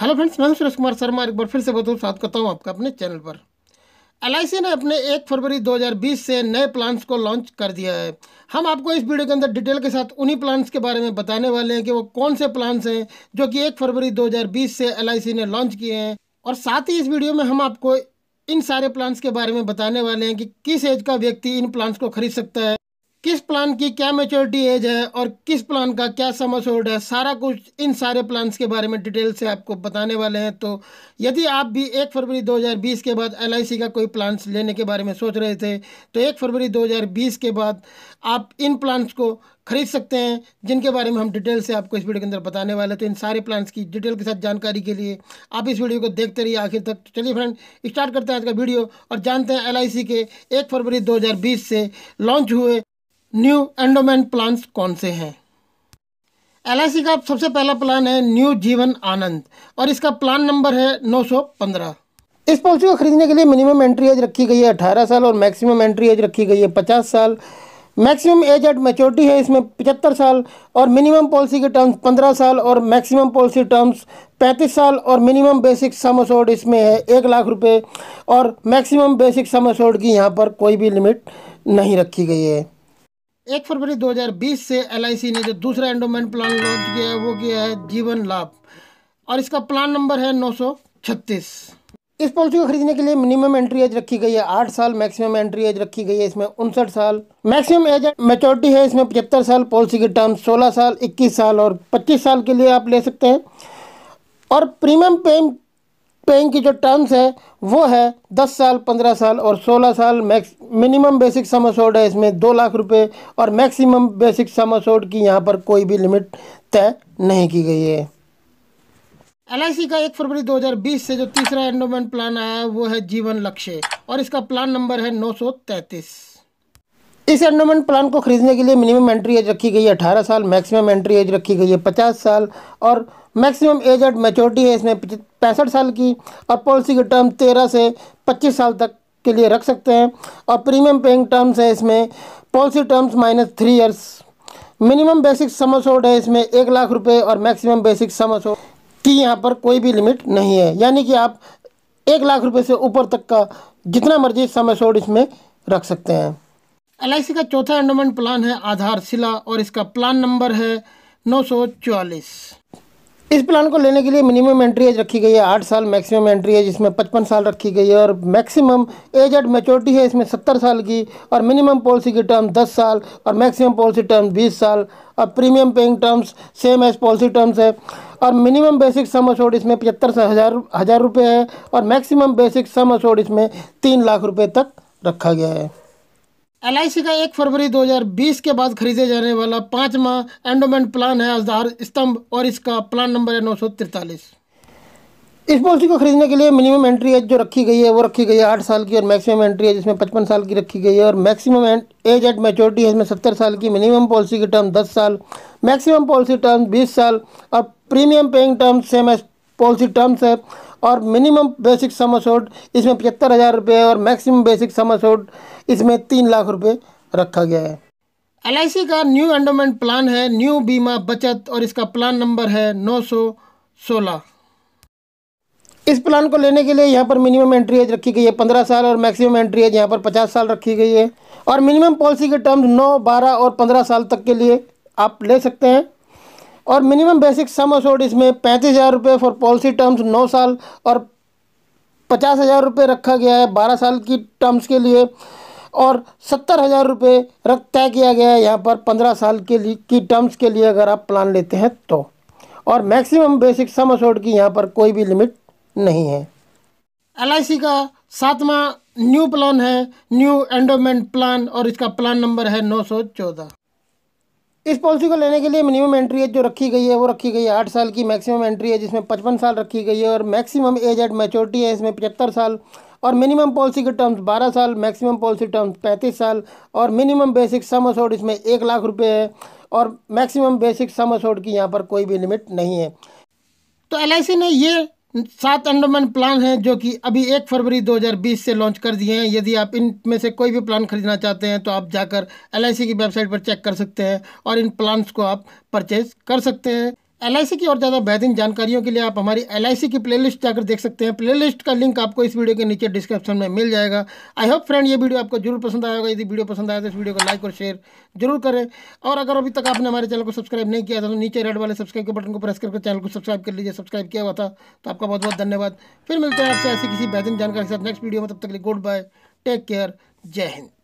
hello friends मैं सुरेश कुमार शर्मा एक बार फिर से बहुत स्वागत करता हूँ आपका अपने चैनल पर एल ने अपने 1 फरवरी 2020 से नए प्लान्स को लॉन्च कर दिया है हम आपको इस वीडियो के अंदर डिटेल के साथ उन्हीं प्लान्स के बारे में बताने वाले हैं कि वो कौन से प्लान्स हैं जो कि 1 फरवरी 2020 से एल ने लॉन्च किए हैं और साथ ही इस वीडियो में हम आपको इन सारे प्लान्स के बारे में बताने वाले हैं कि किस एज का व्यक्ति इन प्लान्स को खरीद सकता है किस प्लान की क्या मेच्योरिटी एज है और किस प्लान का क्या समस होल्ड है सारा कुछ इन सारे प्लान्स के बारे में डिटेल से आपको बताने वाले हैं तो यदि आप भी एक फरवरी 2020 के बाद एल का कोई प्लान्स लेने के बारे में सोच रहे थे तो एक फरवरी 2020 के बाद आप इन प्लान्स को खरीद सकते हैं जिनके बारे में हम डिटेल से आपको इस वीडियो के अंदर बताने वाले हैं तो इन सारे प्लान्स की डिटेल के साथ जानकारी के लिए आप इस वीडियो को देखते रहिए आखिर तक तो चलिए फ्रेंड स्टार्ट करते हैं आज का वीडियो और जानते हैं एल के एक फरवरी दो से लॉन्च हुए न्यू एंडोमेंट प्लान्स कौन से हैं एल का सबसे पहला प्लान है न्यू जीवन आनंद और इसका प्लान नंबर है 915 इस पॉलिसी को खरीदने के लिए मिनिमम एंट्री एज रखी गई है 18 साल और मैक्सिमम एंट्री एज रखी गई है 50 साल मैक्सिमम एज एट मेच्योरिटी है इसमें 75 साल और मिनिमम पॉलिसी के टर्म्स 15 साल और मैक्सिमम पॉलिसी टर्म्स 35 साल और मिनिमम बेसिक सम असोड इसमें है एक लाख रुपये और मैक्सिमम बेसिक सम असोड की यहाँ पर कोई भी लिमिट नहीं रखी गई है एक फरवरी 2020 से एल ने जो दूसरा एंडोमेंट प्लान लॉन्च किया है वो किया है जीवन लाभ और इसका प्लान नंबर है 936 इस पॉलिसी को खरीदने के लिए मिनिमम एंट्री एज रखी गई है आठ साल मैक्सिमम एंट्री एज रखी गई है इसमें उनसठ साल मैक्सिमम एज मेचोरिटी है इसमें पचहत्तर साल पॉलिसी के टर्म सोलह साल इक्कीस साल और पच्चीस साल के लिए आप ले सकते हैं और प्रीमियम पे पेइंग की जो टर्म्स है वो है दस साल पंद्रह साल और सोलह साल मैक्स मिनिमम बेसिक सम है इसमें दो लाख रुपए और मैक्सिमम बेसिक सम की यहाँ पर कोई भी लिमिट तय नहीं की गई है एल का एक फरवरी 2020 से जो तीसरा एंडोमेंट प्लान आया है वो है जीवन लक्ष्य और इसका प्लान नंबर है नौ इस एंडोमेंट प्लान को खरीदने के लिए मिनिमम एंट्री एज रखी गई है अठारह साल मैक्सिमम एंट्री एज रखी गई है पचास साल और मैक्सिमम एज एट मेचोरिटी है इसमें पैंसठ साल की और पॉलिसी की टर्म तेरह से पच्चीस साल तक के लिए रख सकते हैं और प्रीमियम पेइंग टर्म्स है इसमें policy terms minus three years minimum basic sum है इसमें एक लाख रुपए और मैक्सिमम बेसिक सम की यहाँ पर कोई भी लिमिट नहीं है यानी कि आप एक लाख रुपए से ऊपर तक का जितना मर्जी सम इसमें रख सकते हैं एल का चौथा एंडोमेंट प्लान है आधारशिला और इसका प्लान नंबर है नौ इस प्लान को लेने के लिए मिनिमम एंट्री एज रखी गई है आठ साल मैक्सिमम एंट्री एज इसमें पचपन साल रखी गई है और मैक्सिमम एज एट मेचोरिटी है इसमें सत्तर साल की और मिनिमम पॉलिसी की टर्म दस साल और मैक्सिमम पॉलिसी टर्म बीस साल और premium paying terms same as policy terms है और मिनिमम बेसिक सम अशोड इसमें पचहत्तर हज़ार हज़ार रुपये है और मैक्सिमम बेसिक सम अशोड इसमें तीन लाख रुपये तक रखा गया है एल का एक फरवरी 2020 के बाद खरीदे जाने वाला पांचवा एंडोमेंट प्लान है आधार स्तंभ और इसका प्लान नंबर है नौ इस पॉलिसी को खरीदने के लिए मिनिमम एंट्री एज जो रखी गई है वो रखी गई है आठ साल की और मैक्सिमम एंट्री एज इसमें पचपन साल की रखी गई है और मैक्सिमम एज एट मेचोरिटी है इसमें सत्तर साल की मिनिमम पॉलिसी की टर्म दस साल मैक्सिमम पॉलिसी टर्म बीस साल और premium paying term same as policy terms है और मिनिमम बेसिक समरसोड इसमें पचहत्तर हज़ार रुपये और मैक्सिमम बेसिक समरसोड इसमें तीन लाख रुपये रखा गया है एल का न्यू एंडोमेंट प्लान है न्यू बीमा बचत और इसका प्लान नंबर है नौ सौ सोलह इस प्लान को लेने के लिए यहाँ पर मिनिमम एंट्री एज रखी गई है पंद्रह साल और मैक्सिमम एंट्री एज यहाँ पर पचास साल रखी गई है और मिनिमम पॉलिसी के टर्म्स नौ बारह और पंद्रह साल तक के लिए आप ले सकते हैं और मिनिमम बेसिक सम असोड इसमें पैंतीस हज़ार रुपये फॉर पॉलिसी टर्म्स नौ साल और पचास हज़ार रुपये रखा गया है बारह साल की टर्म्स के लिए और सत्तर हज़ार रुपये रख तय किया गया है यहाँ पर पंद्रह साल के लिए की टर्म्स के लिए अगर आप प्लान लेते हैं तो और मैक्सिमम बेसिक सम असोड की यहाँ पर कोई भी लिमिट नहीं है एल का सातवां न्यू प्लान है न्यू एंडोमेंट प्लान और इसका प्लान नंबर है नौ सौ चौदह इस पॉलिसी को लेने के लिए मिनिमम एंट्री एज जो रखी गई है वो रखी गई है आठ साल की मैक्सिमम एंट्री है इसमें पचपन साल रखी गई है और मैक्सिमम एज एट मेचोरिटी है इसमें पचहत्तर साल और मिनिमम पॉलिसी के टर्म्स बारह साल मैक्सिमम पॉलिसी टर्म्स पैंतीस साल और मिनिमम बेसिक सम असोड इसमें एक लाख रुपये है और मैक्सिमम बेसिक सम असोड की यहाँ पर कोई भी लिमिट नहीं है तो एल ने ये सात अंडमान प्लान हैं जो कि अभी एक फरवरी 2020 से लॉन्च कर दिए हैं यदि आप इन में से कोई भी प्लान खरीदना चाहते हैं तो आप जाकर एल की वेबसाइट पर चेक कर सकते हैं और इन प्लान्स को आप परचेज़ कर सकते हैं एल की और ज़्यादा बेहतरीन जानकारियों के लिए आप हमारी एल की प्लेलिस्ट जाकर देख सकते हैं प्लेलिस्ट का लिंक आपको इस वीडियो के नीचे डिस्क्रिप्शन में मिल जाएगा आई होप फ्रेंड ये वीडियो आपको जरूर पसंद आएगा यदि वीडियो पसंद आया तो इस वीडियो को लाइक और शेयर जरूर करें और अगर अभी तक आपने हमारे चैनल को सब्सक्राइब नहीं किया था तो नीचे रेड वाले सब्सक्राइब के बटन को प्रेस करके चैनल को सब्सक्राइब कर लीजिए सब्सक्राइब किया हुआ था तो आपका बहुत बहुत धन्यवाद फिर मिलते हैं आपसे ऐसी किसी बेहतरीन जानकारी के साथ नेक्स्ट वीडियो में तब तक गुड बाय टेक केयर जय हिंद